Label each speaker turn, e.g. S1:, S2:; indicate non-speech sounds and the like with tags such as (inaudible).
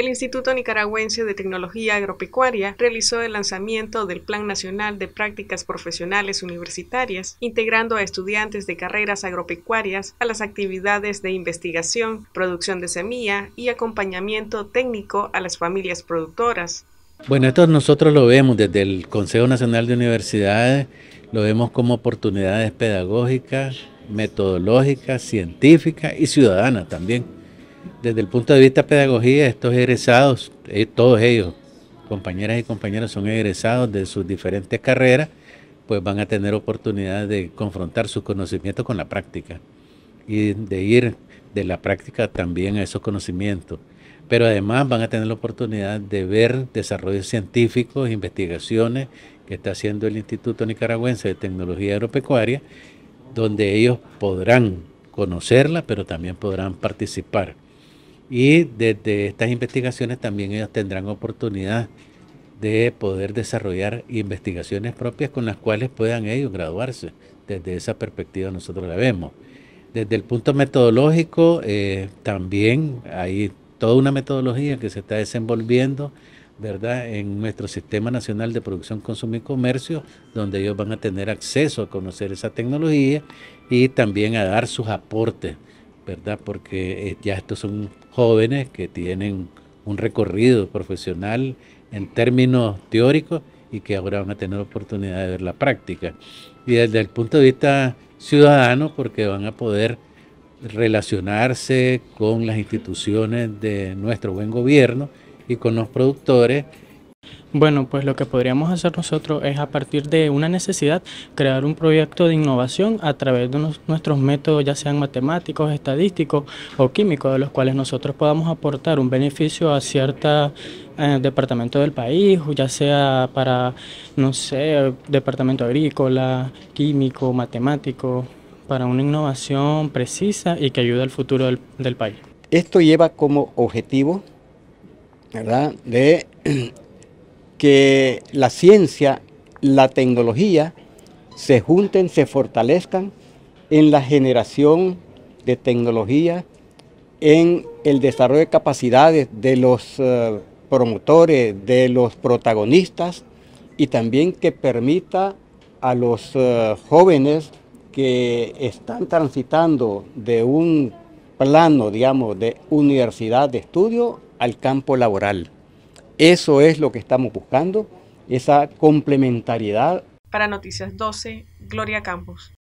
S1: El Instituto Nicaragüense de Tecnología Agropecuaria realizó el lanzamiento del Plan Nacional de Prácticas Profesionales Universitarias, integrando a estudiantes de carreras agropecuarias a las actividades de investigación, producción de semilla y acompañamiento técnico a las familias productoras.
S2: Bueno, esto nosotros lo vemos desde el Consejo Nacional de Universidades, lo vemos como oportunidades pedagógicas, metodológicas, científicas y ciudadanas también desde el punto de vista de pedagogía, estos egresados, eh, todos ellos, compañeras y compañeros, son egresados de sus diferentes carreras, pues van a tener oportunidad de confrontar su conocimiento con la práctica y de ir de la práctica también a esos conocimientos. Pero además van a tener la oportunidad de ver desarrollos científicos, investigaciones que está haciendo el Instituto Nicaragüense de Tecnología Agropecuaria, donde ellos podrán conocerla, pero también podrán participar. Y desde estas investigaciones también ellos tendrán oportunidad de poder desarrollar investigaciones propias con las cuales puedan ellos graduarse. Desde esa perspectiva nosotros la vemos. Desde el punto metodológico, eh, también hay toda una metodología que se está desenvolviendo, ¿verdad?, en nuestro Sistema Nacional de Producción, Consumo y Comercio, donde ellos van a tener acceso a conocer esa tecnología y también a dar sus aportes porque eh, ya estos son jóvenes que tienen un recorrido profesional en términos teóricos y que ahora van a tener oportunidad de ver la práctica. Y desde el punto de vista ciudadano, porque van a poder relacionarse con las instituciones de nuestro buen gobierno
S3: y con los productores bueno, pues lo que podríamos hacer nosotros es a partir de una necesidad crear un proyecto de innovación a través de nuestros métodos, ya sean matemáticos, estadísticos o químicos, de los cuales nosotros podamos aportar un beneficio a cierta eh, departamento del país, ya sea para, no sé, departamento agrícola, químico, matemático, para una innovación precisa y que ayude al futuro del, del país.
S4: Esto lleva como objetivo, ¿verdad?, de (clears throat) que la ciencia, la tecnología se junten, se fortalezcan en la generación de tecnología, en el desarrollo de capacidades de los eh, promotores, de los protagonistas y también que permita a los eh, jóvenes que están transitando de un plano, digamos, de universidad de estudio al campo laboral. Eso es lo que estamos buscando, esa complementariedad.
S1: Para Noticias 12, Gloria Campos.